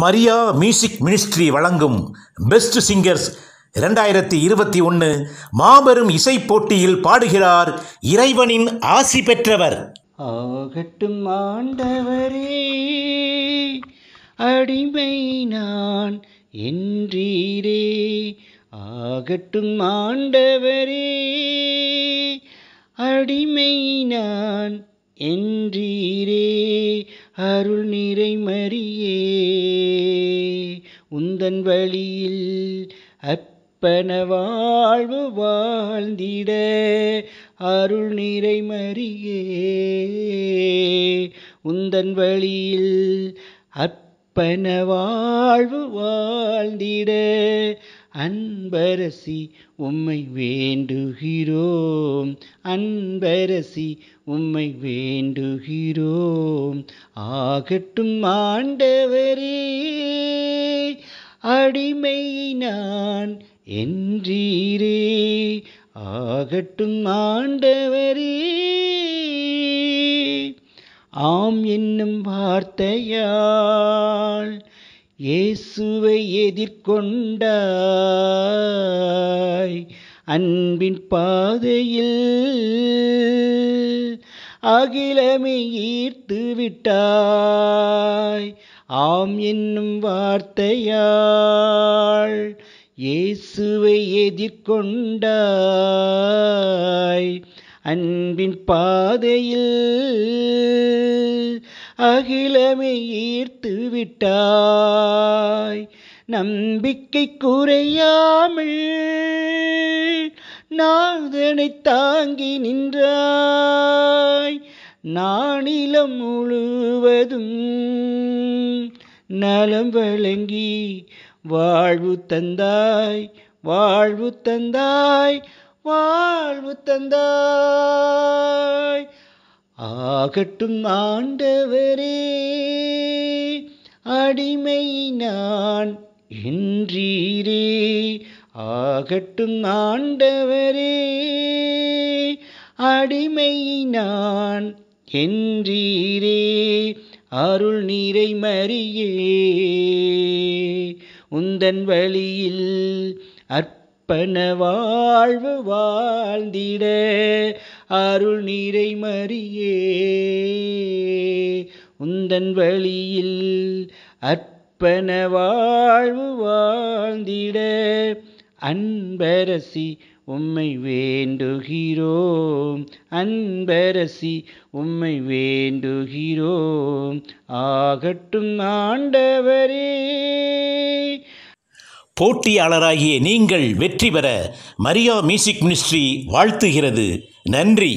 Maria music ministry வழங்கும் best singers இரண்டாயிரத்தி இருபத்தி ஒன்று மாபெரும் இசை போட்டியில் பாடுகிறார் இறைவனின் ஆசி பெற்றவர் ஆகட்டும் ஆண்டவரே அடிமை நான் என்றீரே ஆகட்டும் ஆண்டவரே அடிமை நான் என்றீரே அருள் நிறை மறியே உந்தன் வழியில் அப்பன வாழ்வு வாழ்ந்திட அருள் நிறை மறியே உந்தன் வழியில் அப்பன வாழ்வு வாழ்ந்திட அன்பரசி உம்மை வேண்டுகிறோம் அன்பரசி உம்மை வேண்டுகிறோம் ஆகட்டும் ஆண்டவரே அடிமையை நான் என்றீரே ஆகட்டும் ஆண்டவரே ஆம் என்னும் வார்த்தையால் இயேசுவை எதிர்கொண்டாய் அன்பின் பாதையில் அகிலமே ஈர்த்து விட்டாய் ஆம் என்னும் வார்த்தையாள் இயேசுவை எதிர்கொண்டாய் அன்பின் பாதையில் அகிலமை ஈர்த்து விட்டாய் நம்பிக்கை குறையாமல் நாதனை தாங்கி நின்றாய் நானிலம் முழுவதும் நலம் வழங்கி வாழ்வு தந்தாய் வாழ்வு தந்தாய் வாழ்வு தந்தாய் ஆகட்டும் ஆண்டவரே அடிமை நான் என்றீரே ஆகட்டும் ஆண்டவரே அடிமை நான் என்றீரே அருள் நீரை மறியே உந்தன் வழியில் அற்பண வாழ்வு வாழ்ந்திட அருள் நீரை மறியே உந்தன் வழியில் அற்பண வாழ்வு வாழ்ந்திட அன்பரசி உம்மை வேண்டுகிறோம் அன்பரசி உம்மை வேண்டுகிறோம் ஆகட்டும் ஆண்டவரே போட்டியாளராகிய நீங்கள் வெற்றி பெற மரியா மியூசிக் மினிஸ்ட்ரி வாழ்த்துகிறது நன்றி